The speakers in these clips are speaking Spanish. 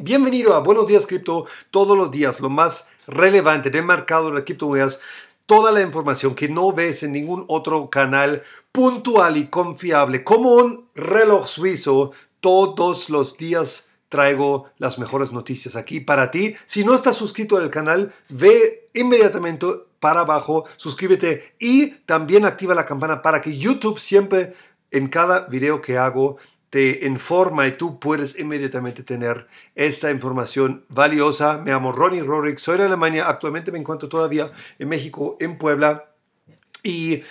Bienvenido a Buenos Días Cripto, todos los días lo más relevante del mercado de las criptomonedas, toda la información que no ves en ningún otro canal, puntual y confiable, como un reloj suizo, todos los días traigo las mejores noticias aquí para ti. Si no estás suscrito al canal, ve inmediatamente para abajo, suscríbete y también activa la campana para que YouTube siempre en cada video que hago te informa y tú puedes inmediatamente tener esta información valiosa. Me llamo Ronnie Rorick, soy de Alemania, actualmente me encuentro todavía en México, en Puebla, y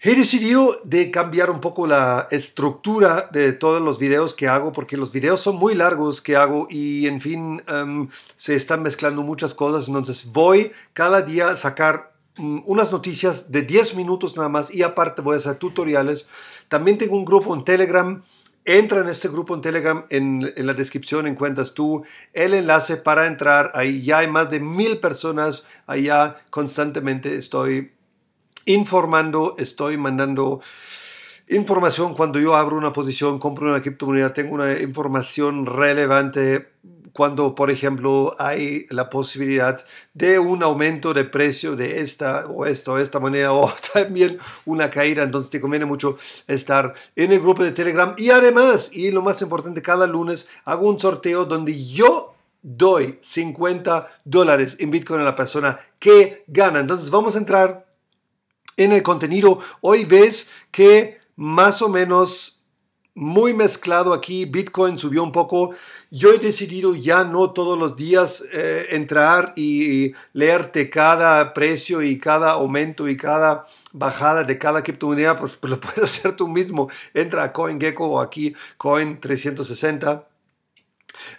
he decidido de cambiar un poco la estructura de todos los videos que hago, porque los videos son muy largos que hago y en fin, em, se están mezclando muchas cosas, entonces voy cada día a sacar mm, unas noticias de 10 minutos nada más y aparte voy a hacer tutoriales. También tengo un grupo en Telegram Entra en este grupo en Telegram, en, la descripción encuentras tú el enlace para entrar. Ahí ya hay más de mil personas, allá constantemente estoy informando, estoy mandando información cuando yo abro una posición, compro una criptomoneda, tengo una información relevante cuando, por ejemplo, hay la posibilidad de un aumento de precio de esta o esta o esta manera o también una caída. Entonces te conviene mucho estar en el grupo de Telegram. Y además, y lo más importante, cada lunes hago un sorteo donde yo doy 50 dólares en Bitcoin a la persona que gana. Entonces vamos a entrar en el contenido. Hoy ves que más o menos muy mezclado aquí, Bitcoin subió un poco. Yo he decidido ya no todos los días eh, entrar y, leerte cada precio y cada aumento y cada bajada de cada criptomoneda, pues, pues lo puedes hacer tú mismo. Entra a CoinGecko o aquí Coin360.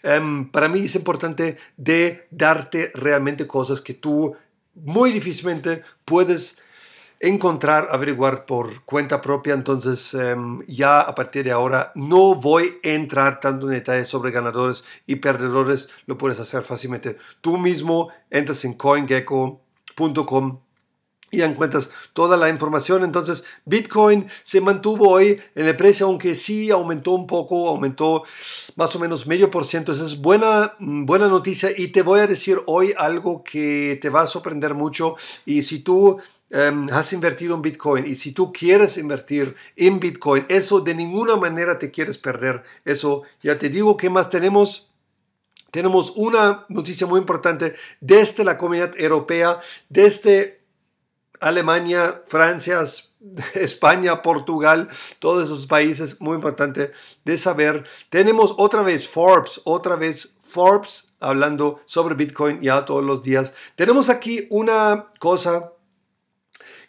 Em, para mí es importante de darte realmente cosas que tú muy difícilmente puedes encontrar, averiguar por cuenta propia. Entonces, em, ya a partir de ahora no voy a entrar tanto en detalles sobre ganadores y perdedores. Lo puedes hacer fácilmente tú mismo. Entras en coingecko.com y encuentras toda la información. Entonces, Bitcoin se mantuvo hoy en el precio, aunque sí aumentó un poco, aumentó más o menos medio por ciento. Esa es buena, mm, buena noticia y te voy a decir hoy algo que te va a sorprender mucho. Y si tú Em, has invertido en Bitcoin y si tú quieres invertir en Bitcoin, eso de ninguna manera te quieres perder. Eso ya te digo que más tenemos. Tenemos una noticia muy importante desde la Comunidad Europea, desde Alemania, Francia, España, Portugal, todos esos países, muy importante de saber. Tenemos otra vez Forbes, otra vez Forbes hablando sobre Bitcoin ya todos los días. Tenemos aquí una cosa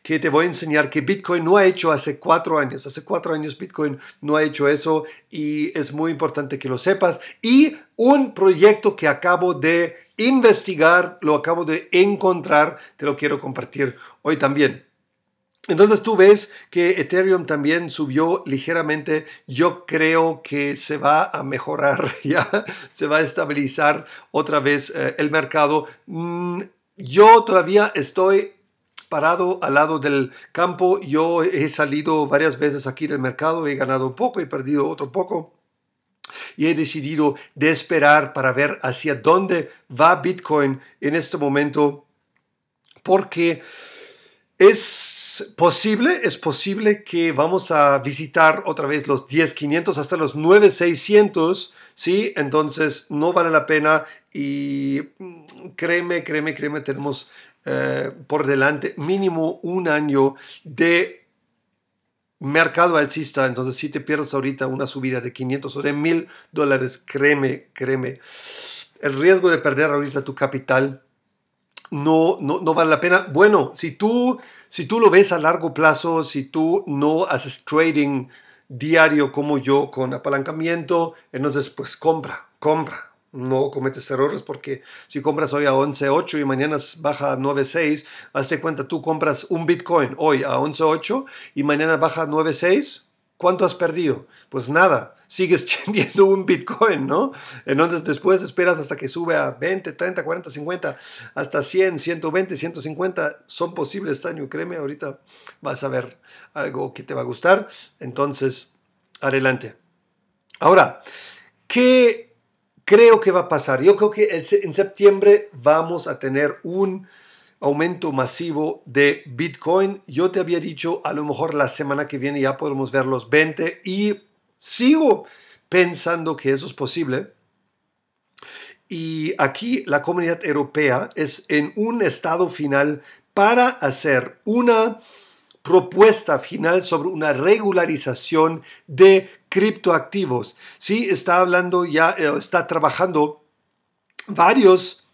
que te voy a enseñar que Bitcoin no ha hecho hace cuatro años. Hace cuatro años Bitcoin no ha hecho eso y es muy importante que lo sepas. Y un proyecto que acabo de investigar, lo acabo de encontrar, te lo quiero compartir hoy también. Entonces tú ves que Ethereum también subió ligeramente. Yo creo que se va a mejorar, ya se va a estabilizar otra vez eh, el mercado. Mm, yo todavía estoy parado al lado del campo. Yo he salido varias veces aquí del mercado, he ganado un poco, he perdido otro poco. Y he decidido de esperar para ver hacia dónde va Bitcoin en este momento, porque es posible, es posible que vamos a visitar otra vez los 10.500 hasta los 9.600, ¿sí? Entonces no vale la pena y mm, créeme, créeme, créeme, tenemos eh, por delante mínimo un año de mercado alcista. Entonces, si te pierdes ahorita una subida de 500 o de 1000 dólares, créeme, créeme, el riesgo de perder ahorita tu capital no, no, no, vale la pena. Bueno, si tú, si tú lo ves a largo plazo, si tú no haces trading diario como yo con apalancamiento, entonces pues compra, compra, no cometes errores porque si compras hoy a 11.8 y mañana baja a 9.6, hazte cuenta, tú compras un Bitcoin hoy a 11.8 y mañana baja a 9.6, ¿cuánto has perdido? Pues nada, sigues teniendo un Bitcoin, ¿no? Entonces después esperas hasta que sube a 20, 30, 40, 50, hasta 100, 120, 150, son posibles Tanyu, este créeme, ahorita vas a ver algo que te va a gustar, entonces adelante. Ahora, ¿qué creo que va a pasar. Yo creo que en septiembre vamos a tener un aumento masivo de Bitcoin. Yo te había dicho, a lo mejor la semana que viene ya podemos ver los 20 y sigo pensando que eso es posible. Y aquí la comunidad europea es en un estado final para hacer una propuesta final sobre una regularización de criptoactivos. Sí, está hablando ya, eh, está trabajando varios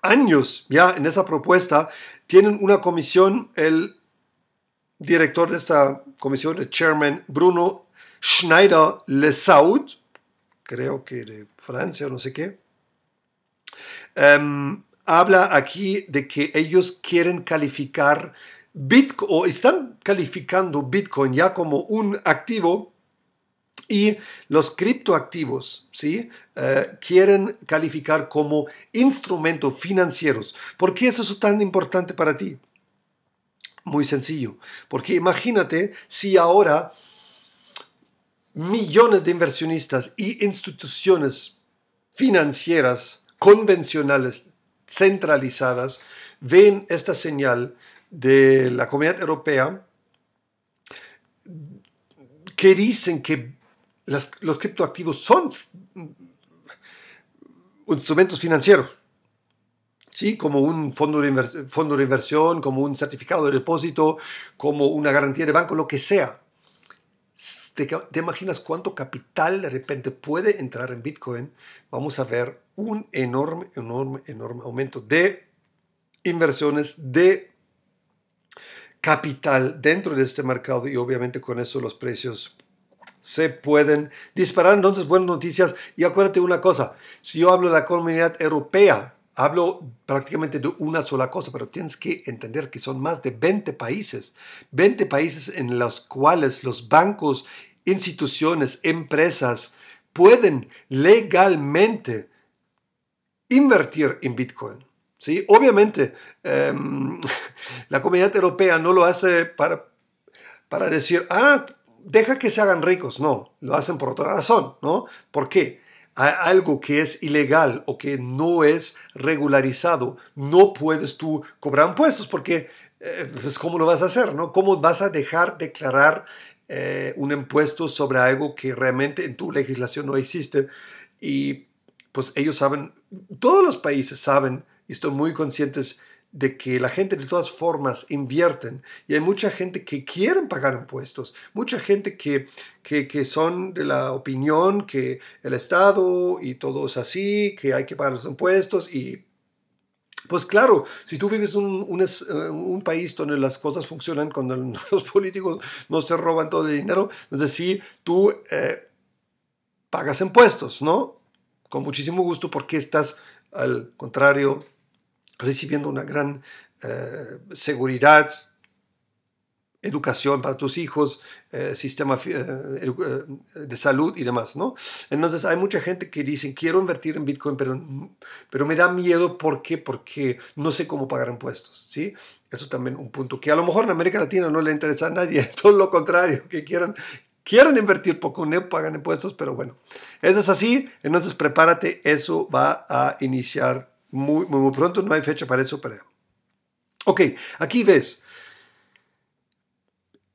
años ya en esa propuesta. Tienen una comisión, el director de esta comisión, el chairman Bruno Schneider Lesaud, creo que de Francia, no sé qué, em, habla aquí de que ellos quieren calificar Bitcoin, o están calificando Bitcoin ya como un activo y los criptoactivos ¿sí? Eh, quieren calificar como instrumentos financieros. ¿Por qué eso es tan importante para ti? Muy sencillo, porque imagínate si ahora millones de inversionistas y instituciones financieras convencionales centralizadas ven esta señal de la Comunidad Europea que dicen que los criptoactivos son mm, instrumentos financieros, ¿sí? como un fondo de, inversión, como un certificado de depósito, como una garantía de banco, lo que sea. ¿Te, imaginas cuánto capital de repente puede entrar en Bitcoin? Vamos a ver un enorme, enorme, enorme aumento de inversiones, de capital dentro de este mercado y obviamente con eso los precios se pueden disparar entonces buenas noticias. Y acuérdate una cosa, si yo hablo de la comunidad europea, hablo prácticamente de una sola cosa, pero tienes que entender que son más de 20 países, 20 países en los cuales los bancos, instituciones, empresas pueden legalmente invertir en Bitcoin. ¿sí? Obviamente, em, la comunidad europea no lo hace para, para decir, ah, deja que se hagan ricos, no, lo hacen por otra razón, ¿no? ¿Por qué? algo que es ilegal o que no es regularizado, no puedes tú cobrar impuestos porque, es eh, pues, ¿cómo lo vas a hacer? ¿no? ¿Cómo vas a dejar declarar eh, un impuesto sobre algo que realmente en tu legislación no existe? Y pues ellos saben, todos los países saben, y están muy conscientes de que la gente de todas formas invierten y hay mucha gente que quieren pagar impuestos, mucha gente que, son de la opinión que el Estado y todo es así, que hay que pagar los impuestos y... Pues claro, si tú vives en eh, un, país donde las cosas funcionan, cuando los políticos no se roban todo el dinero, entonces sí, tú eh, pagas impuestos, ¿no? Con muchísimo gusto porque estás al contrario recibiendo una gran eh, seguridad, educación para tus hijos, eh, sistema eh, de salud y demás, ¿no? Entonces hay mucha gente que dice, quiero invertir en Bitcoin, pero, pero me da miedo, ¿por qué? Porque no sé cómo pagar impuestos, ¿sí? Eso también un punto que a lo mejor en América Latina no le interesa a nadie, todo lo contrario, que quieran quieran invertir poco, no pagan impuestos, pero bueno, eso es así, entonces prepárate, eso va a iniciar muy, pronto, no hay fecha para eso. pero Ok, aquí ves.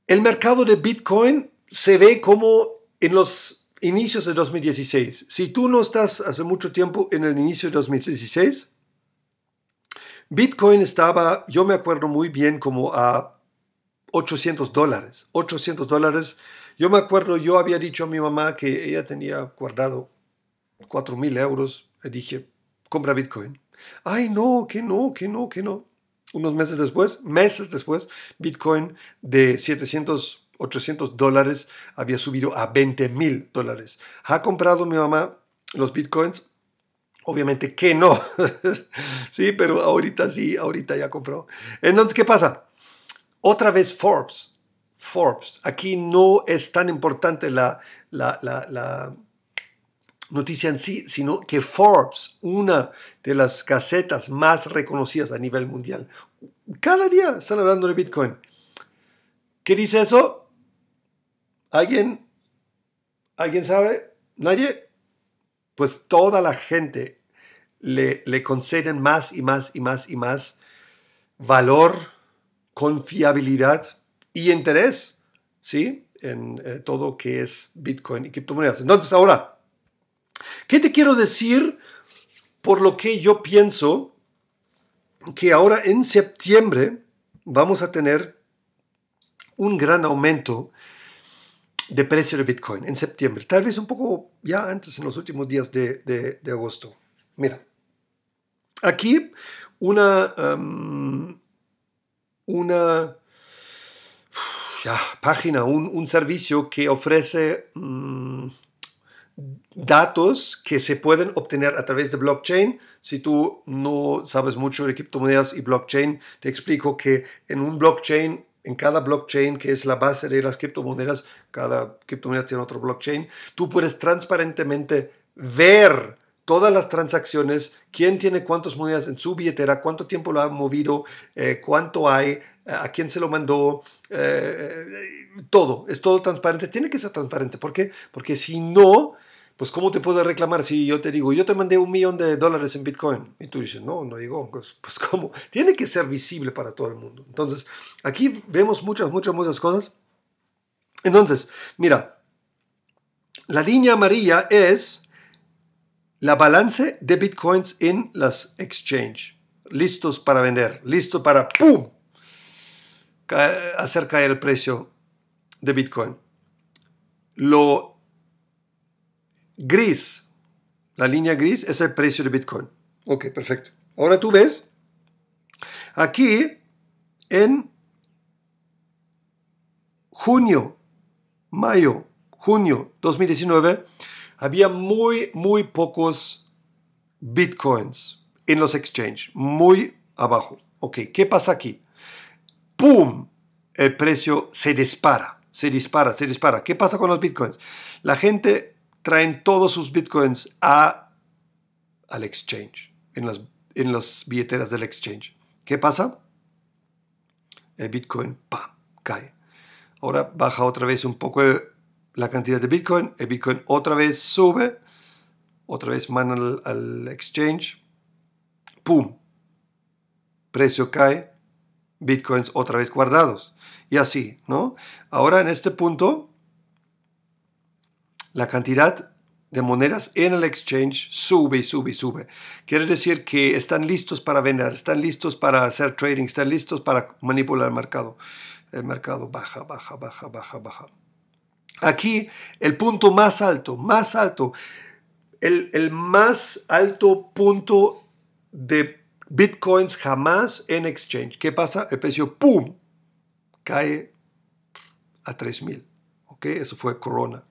El mercado de Bitcoin se ve como en los inicios de 2016. Si tú no estás hace mucho tiempo en el inicio de 2016, Bitcoin estaba, yo me acuerdo muy bien, como a 800 dólares. 800 dólares. Yo me acuerdo, yo había dicho a mi mamá que ella tenía guardado 4.000 euros. Le dije, compra Bitcoin. Ay, no, que no, que no, que no. Unos meses después, meses después, Bitcoin de 700, 800 dólares había subido a 20 mil dólares. ¿Ha comprado mi mamá los Bitcoins? Obviamente que no. sí, pero ahorita sí, ahorita ya compró. Entonces, ¿qué pasa? Otra vez Forbes Forbes. Aquí no es tan importante la, la, la, noticia en sí, sino que Forbes, una de las casetas más reconocidas a nivel mundial, cada día están hablando de Bitcoin. ¿Qué dice eso? ¿Alguien? ¿Alguien sabe? ¿Nadie? Pues toda la gente le, le conceden más y más y más y más valor, confiabilidad y interés, ¿sí? En eh, todo lo que es Bitcoin y criptomonedas. Entonces ahora, ¿Qué te quiero decir por lo que yo pienso que ahora en septiembre vamos a tener un gran aumento de precio de Bitcoin en septiembre? Tal vez un poco ya antes, en los últimos días de, agosto. Mira, aquí una... Em, una página, un, servicio que ofrece... Mm, datos que se pueden obtener a través de blockchain. Si tú no sabes mucho de criptomonedas y blockchain, te explico que en un blockchain, en cada blockchain que es la base de las criptomonedas, cada criptomoneda tiene otro blockchain, tú puedes transparentemente ver todas las transacciones, quién tiene cuántas monedas en su billetera, cuánto tiempo lo ha movido, eh, cuánto hay, eh, a quién se lo mandó, eh, todo, es todo transparente, tiene que ser transparente, ¿por qué? Porque si no, pues ¿cómo te puedo reclamar si yo te digo, yo te mandé un millón de dólares en Bitcoin? Y tú dices, no, no digo. Pues, pues ¿cómo? Tiene que ser visible para todo el mundo. Entonces, aquí vemos muchas, muchas, muchas cosas. Entonces, mira, la línea amarilla es la balance de Bitcoins en las exchanges. Listos para vender, listos para ¡pum! hacer caer el precio de Bitcoin. Lo gris, la línea gris es el precio de Bitcoin. Ok, perfecto. Ahora tú ves, aquí en junio, mayo, junio 2019, había muy, muy pocos bitcoins en los exchanges, muy abajo. Ok, ¿qué pasa aquí? ¡Pum! El precio se dispara, se dispara, se dispara. ¿Qué pasa con los bitcoins? La gente traen todos sus bitcoins al exchange, en las, en las billeteras del exchange. ¿Qué pasa? El bitcoin, ¡pam!, cae. Ahora baja otra vez un poco la cantidad de bitcoin, el bitcoin otra vez sube, otra vez manda al, al exchange, ¡pum!, precio cae, bitcoins otra vez guardados. Y así, ¿no? Ahora en este punto la cantidad de monedas en el exchange sube y sube y sube. Quiere decir que están listos para vender, están listos para hacer trading, están listos para manipular el mercado. El mercado baja, baja, baja, baja, baja. Aquí el punto más alto, más alto, el, el más alto punto de bitcoins jamás en exchange. ¿Qué pasa? El precio, ¡pum!, cae a 3.000. ¿Ok? Eso fue Corona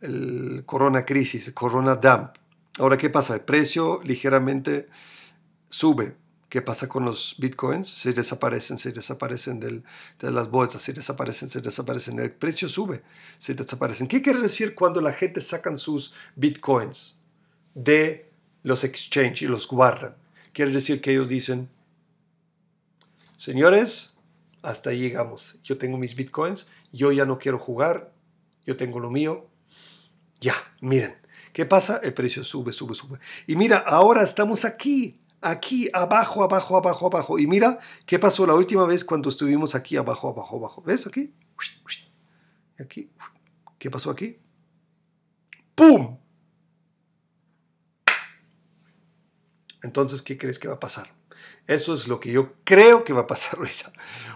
el corona crisis, el corona dump. Ahora, ¿qué pasa? El precio ligeramente sube. ¿Qué pasa con los bitcoins? Se desaparecen, se desaparecen de las bolsas, se desaparecen, se desaparecen. El precio sube, se desaparecen. ¿Qué quiere decir cuando la gente sacan sus bitcoins de los exchange y los guardan? Quiere decir que ellos dicen, señores, hasta ahí llegamos. Yo tengo mis bitcoins, yo ya no quiero jugar, yo tengo lo mío, ya, miren, ¿qué pasa? El precio sube, sube, sube. Y mira, ahora estamos aquí, aquí, abajo, abajo, abajo, abajo. Y mira, ¿qué pasó la última vez cuando estuvimos aquí, abajo, abajo, abajo? ¿Ves aquí? Aquí. ¿Qué pasó aquí? ¡Pum! Entonces, ¿qué crees que va a pasar? Eso es lo que yo creo que va a pasar Luisa.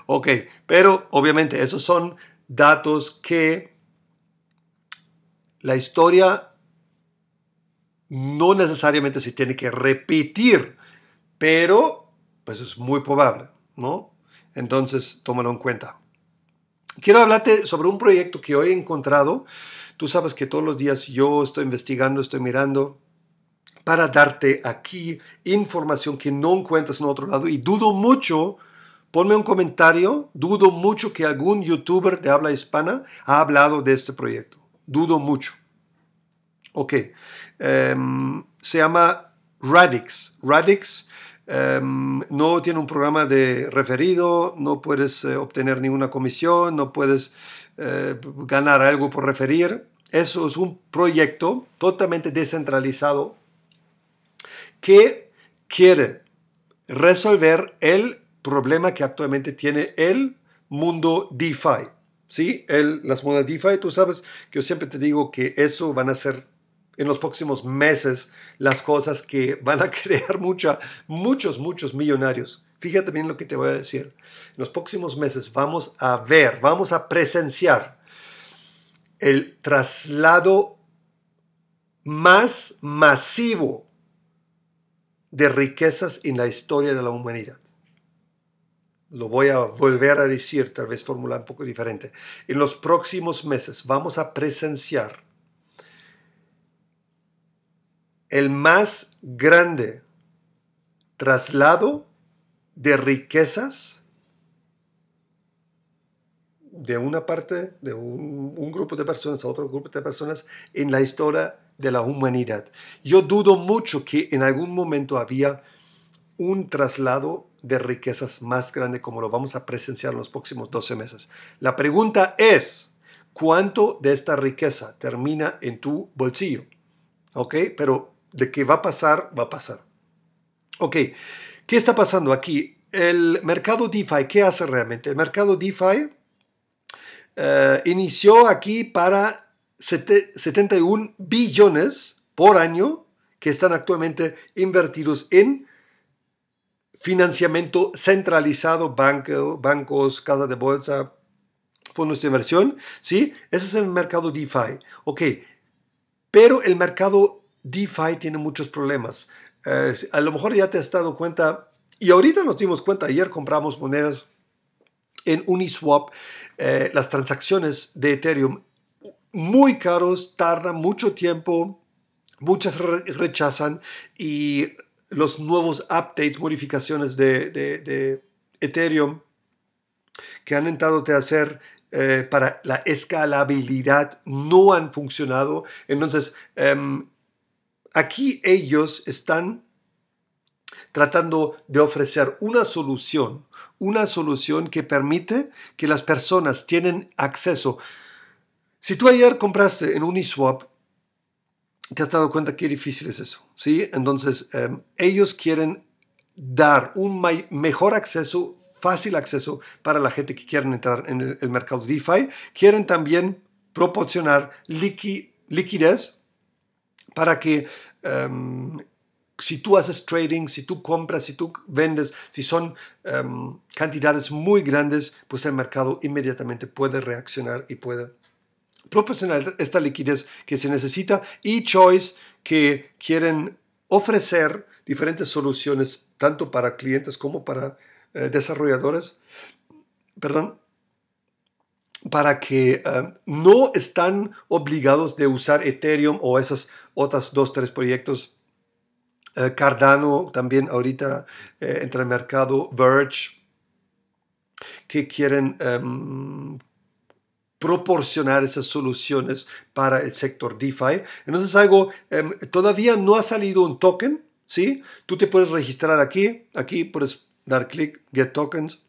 Ok, pero obviamente esos son datos que la historia no necesariamente se tiene que repetir, pero pues es muy probable, ¿no? Entonces, tómalo en cuenta. Quiero hablarte sobre un proyecto que hoy he encontrado. Tú sabes que todos los días yo estoy investigando, estoy mirando para darte aquí información que no encuentras en otro lado y dudo mucho ponme un comentario. Dudo mucho que algún youtuber de habla hispana ha hablado de este proyecto dudo mucho. Ok, em, se llama Radix. Radix em, no tiene un programa de referido, no puedes eh, obtener ninguna comisión, no puedes eh, ganar algo por referir. Eso es un proyecto totalmente descentralizado que quiere resolver el problema que actualmente tiene el mundo DeFi. ¿sí? las monedas DeFi, tú sabes que yo siempre te digo que eso van a ser en los próximos meses las cosas que van a crear mucha, muchos, muchos millonarios. Fíjate bien lo que te voy a decir. En los próximos meses vamos a ver, vamos a presenciar el traslado más masivo de riquezas en la historia de la humanidad lo voy a volver a decir, tal vez formular un poco diferente, en los próximos meses vamos a presenciar el más grande traslado de riquezas de una parte, de un, grupo de personas a otro grupo de personas en la historia de la humanidad. Yo dudo mucho que en algún momento había un traslado de riquezas más grandes como lo vamos a presenciar en los próximos 12 meses. La pregunta es, ¿cuánto de esta riqueza termina en tu bolsillo? ¿Ok? Pero de qué va a pasar, va a pasar. Ok, ¿qué está pasando aquí? El mercado DeFi, ¿qué hace realmente? El mercado DeFi eh, inició aquí para 71 billones por año que están actualmente invertidos en financiamiento centralizado, bancos, casas de bolsa, fondos de inversión, ¿sí? Ese es el mercado DeFi, ok. Pero el mercado DeFi tiene muchos problemas. Eh, a lo mejor ya te has dado cuenta, y ahorita nos dimos cuenta, ayer compramos monedas en Uniswap, eh, las transacciones de Ethereum muy caros, tardan mucho tiempo, muchas rechazan y los nuevos updates, modificaciones de, Ethereum que han intentado hacer eh, para la escalabilidad no han funcionado. Entonces, em, aquí ellos están tratando de ofrecer una solución, una solución que permite que las personas tienen acceso. Si tú ayer compraste en Uniswap te has dado cuenta qué difícil es eso, ¿sí? Entonces, em, ellos quieren dar un mejor acceso, fácil acceso para la gente que quieren entrar en el, mercado DeFi. Quieren también proporcionar liquidez para que em, si tú haces trading, si tú compras, si tú vendes, si son em, cantidades muy grandes, pues el mercado inmediatamente puede reaccionar y puede proporcionar esta liquidez que se necesita y Choice que quieren ofrecer diferentes soluciones tanto para clientes como para eh, desarrolladores, perdón, para que eh, no están obligados de usar Ethereum o esas otras dos, tres proyectos. Eh, Cardano también ahorita entre el mercado, Verge, que quieren em, proporcionar esas soluciones para el sector DeFi. Entonces algo, em, todavía no ha salido un token, ¿sí? Tú te puedes registrar aquí, aquí puedes dar clic, Get Tokens.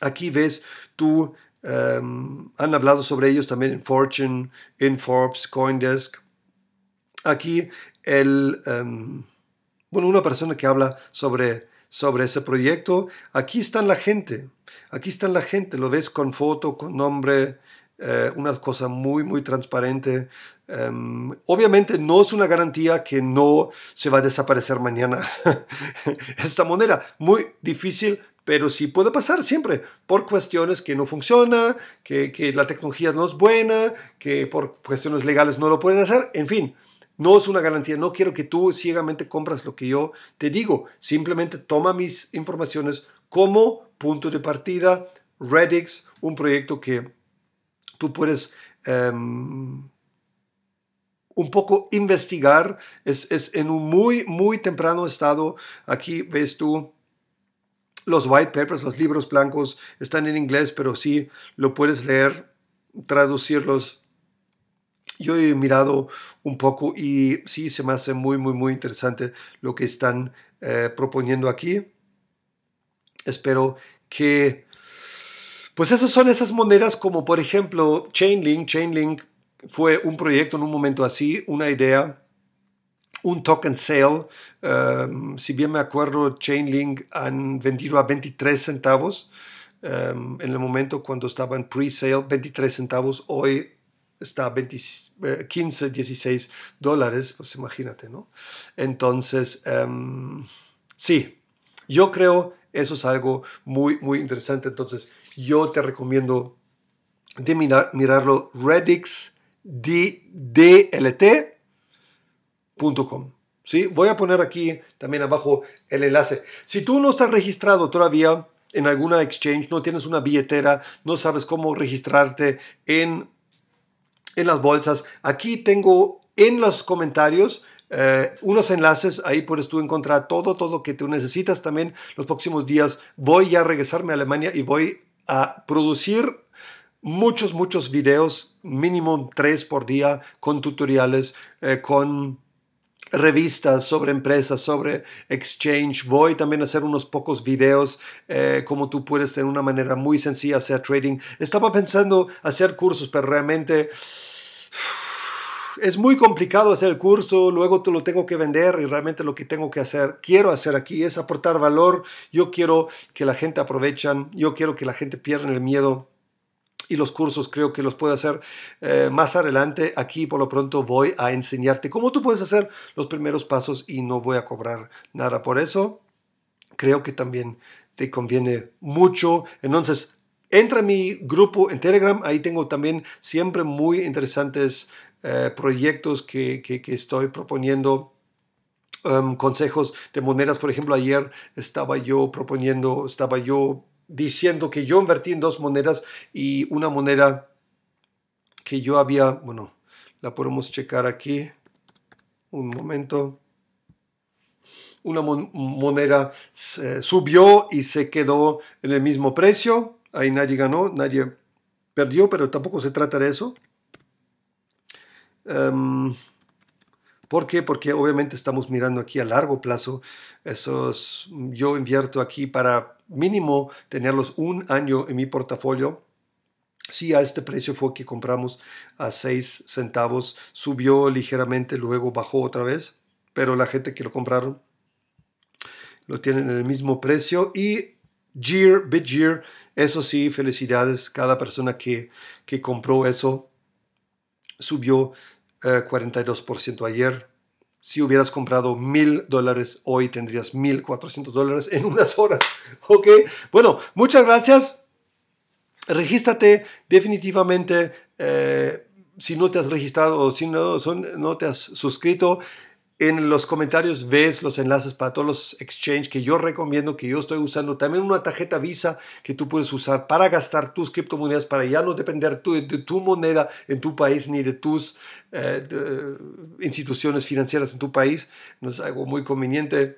Aquí ves tú, em, han hablado sobre ellos también en Fortune, en Forbes, Coindesk. Aquí el, em, bueno, una persona que habla sobre sobre ese proyecto, aquí están la gente, aquí están la gente, lo ves con foto, con nombre, eh, una cosa muy, muy transparente. Em, obviamente no es una garantía que no se va a desaparecer mañana esta moneda, muy difícil. Pero sí puede pasar siempre, por cuestiones que no funciona, que la tecnología no es buena, que por cuestiones legales no lo pueden hacer, en fin. No es una garantía, no quiero que tú ciegamente compras lo que yo te digo. Simplemente toma mis informaciones como punto de partida. Redix, un proyecto que tú puedes em, un poco investigar. Es, es, en un muy, muy temprano estado. Aquí ves tú los white papers, los libros blancos, están en inglés, pero sí lo puedes leer, traducirlos yo he mirado un poco y sí, se me hace muy, muy, muy interesante lo que están eh, proponiendo aquí. Espero que... Pues esas son esas monedas como por ejemplo Chainlink. Chainlink fue un proyecto en un momento así, una idea, un token sale. Em, si bien me acuerdo, Chainlink han vendido a 23 centavos. Em, en el momento cuando estaban pre-sale, 23 centavos. Hoy está 15, 16 eh, dólares, pues imagínate, ¿no? Entonces, em, sí, yo creo eso es algo muy, muy interesante. Entonces, yo te recomiendo de mirarlo redixdlt.com. ¿sí? Voy a poner aquí también abajo el enlace. Si tú no estás registrado todavía en alguna exchange, no tienes una billetera, no sabes cómo registrarte en en las bolsas. Aquí tengo en los comentarios eh, unos enlaces, ahí puedes tú encontrar todo, todo lo que tú necesitas. También los próximos días voy a regresarme a Alemania y voy a producir muchos, muchos videos, mínimo tres por día, con tutoriales, eh, con revistas sobre empresas, sobre exchange. Voy también a hacer unos pocos videos eh, como tú puedes tener una manera muy sencilla hacer trading. Estaba pensando hacer cursos, pero realmente es muy complicado hacer el curso, luego te lo tengo que vender y realmente lo que tengo que hacer, quiero hacer aquí es aportar valor. Yo quiero que la gente aprovechan, yo quiero que la gente pierda el miedo y los cursos creo que los puedo hacer eh, más adelante. Aquí por lo pronto voy a enseñarte cómo tú puedes hacer los primeros pasos y no voy a cobrar nada por eso. Creo que también te conviene mucho. Entonces, entra a mi grupo en Telegram. Ahí tengo también siempre muy interesantes eh, proyectos que, estoy proponiendo. Em, consejos de monedas. Por ejemplo, ayer estaba yo proponiendo, estaba yo diciendo que yo invertí en dos monedas y una moneda que yo había, bueno, la podemos checar aquí, un momento, una moneda subió y se quedó en el mismo precio, ahí nadie ganó, nadie perdió, pero tampoco se trata de eso. Em, ¿Por qué? Porque obviamente estamos mirando aquí a largo plazo. Esos, yo invierto aquí para mínimo tenerlos un año en mi portafolio. Sí, a este precio fue que compramos a 6 centavos, subió ligeramente, luego bajó otra vez, pero la gente que lo compraron lo tienen en el mismo precio y Year, by Year, eso sí, felicidades, cada persona que, que compró eso subió eh, 42% ayer. Si hubieras comprado mil dólares hoy, tendrías 1.400 dólares en unas horas. ¿Ok? Bueno, muchas gracias. Regístrate definitivamente. Eh, si no te has registrado o si son, no te has suscrito, en los comentarios ves los enlaces para todos los Exchange que yo recomiendo, que yo estoy usando. También una tarjeta Visa que tú puedes usar para gastar tus criptomonedas, para ya no depender de tu moneda en tu país ni de tus eh, eh, instituciones financieras en tu país. No es algo muy conveniente.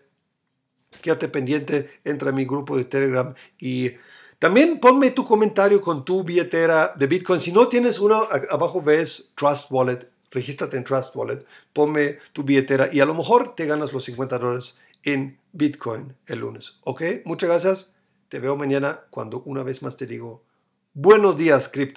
Quédate pendiente, entra a mi grupo de Telegram y... También ponme tu comentario con tu billetera de Bitcoin. Si no tienes una, abajo ves Trust Wallet regístrate en Trust Wallet, ponme tu billetera y a lo mejor te ganas los 50 dólares en Bitcoin el lunes. ¿Ok? Muchas gracias. Te veo mañana cuando una vez más te digo buenos días, cripto.